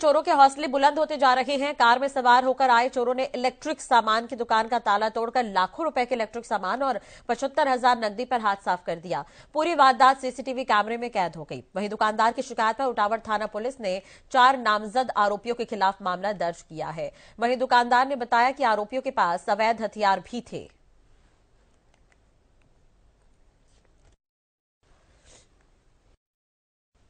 चोरों के हौसले बुलंद होते जा रहे हैं कार में सवार होकर आए चोरों ने इलेक्ट्रिक सामान की दुकान का ताला तोड़कर लाखों रुपए के इलेक्ट्रिक सामान और पचहत्तर हजार नकदी पर हाथ साफ कर दिया पूरी वारदात सीसीटीवी कैमरे में कैद हो गई वहीं दुकानदार की शिकायत पर उटावर थाना पुलिस ने चार नामजद आरोपियों के खिलाफ मामला दर्ज किया है वहीं दुकानदार ने बताया कि आरोपियों के पास अवैध हथियार भी थे